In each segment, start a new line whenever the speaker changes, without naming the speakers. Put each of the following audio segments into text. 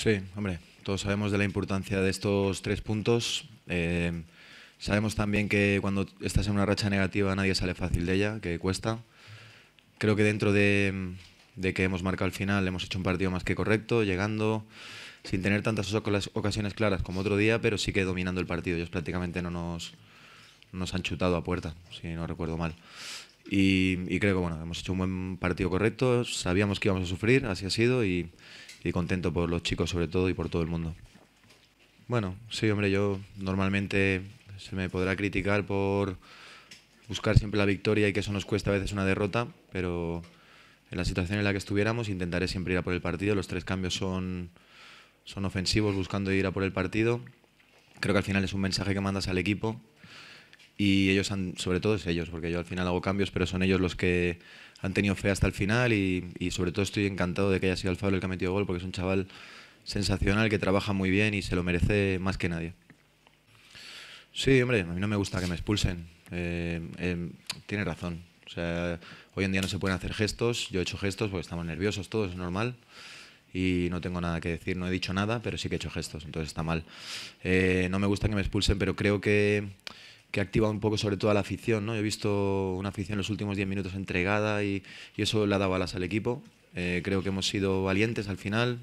Sí, hombre, todos sabemos de la importancia de estos tres puntos. Eh, sabemos también que cuando estás en una racha negativa nadie sale fácil de ella, que cuesta. Creo que dentro de, que hemos marcado al final hemos hecho un partido más que correcto, llegando sin tener tantas ocasiones claras como otro día, pero sí que dominando el partido. Ellos prácticamente no nos, nos han chutado a puerta, si no recuerdo mal. Y, creo que bueno, hemos hecho un buen partido correcto, sabíamos que íbamos a sufrir, así ha sido, y, contento por los chicos sobre todo y por todo el mundo. Bueno, sí, hombre, yo normalmente se me podrá criticar por buscar siempre la victoria y que eso nos cuesta a veces una derrota, pero en la situación en la que estuviéramos intentaré siempre ir a por el partido, los tres cambios son, son ofensivos buscando ir a por el partido. Creo que al final es un mensaje que mandas al equipo y ellos han, sobre todo es ellos, porque yo al final hago cambios, pero son ellos los que han tenido fe hasta el final y, sobre todo estoy encantado de que haya sido Alfaro el que ha metido gol, porque es un chaval sensacional, que trabaja muy bien y se lo merece más que nadie. Sí, hombre, a mí no me gusta que me expulsen. Eh, eh, tiene razón. O sea, hoy en día no se pueden hacer gestos. Yo he hecho gestos porque estamos nerviosos todos, es normal. Y no tengo nada que decir, no he dicho nada, pero sí que he hecho gestos, entonces está mal. Eh, no me gusta que me expulsen, pero creo que que activa un poco sobre todo a la afición. ¿no? he visto una afición en los últimos 10 minutos entregada y, eso le ha dado alas al equipo. Eh, creo que hemos sido valientes al final.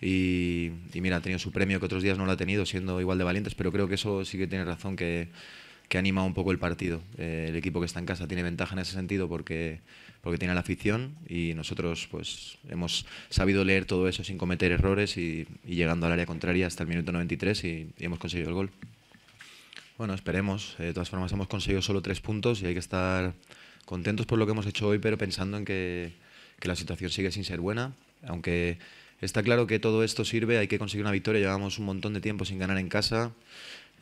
Y, mira, ha tenido su premio que otros días no lo ha tenido, siendo igual de valientes, pero creo que eso sí que tiene razón, que, que anima un poco el partido. Eh, el equipo que está en casa tiene ventaja en ese sentido porque, porque tiene la afición y nosotros pues, hemos sabido leer todo eso sin cometer errores y, llegando al área contraria hasta el minuto 93 y hemos conseguido el gol. Bueno, esperemos. Eh, de todas formas, hemos conseguido solo tres puntos y hay que estar contentos por lo que hemos hecho hoy, pero pensando en que, la situación sigue sin ser buena. Aunque está claro que todo esto sirve, hay que conseguir una victoria. Llevamos un montón de tiempo sin ganar en casa.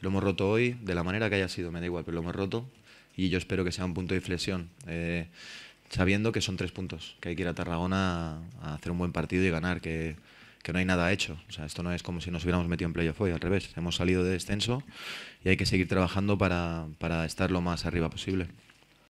Lo hemos roto hoy, de la manera que haya sido, me da igual, pero lo hemos roto. Y yo espero que sea un punto de inflexión, eh, sabiendo que son tres puntos, que hay que ir a Tarragona a hacer un buen partido y ganar, que que no hay nada hecho. O sea, esto no es como si nos hubiéramos metido en playoff hoy, al revés. Hemos salido de descenso y hay que seguir trabajando para estar lo más arriba posible.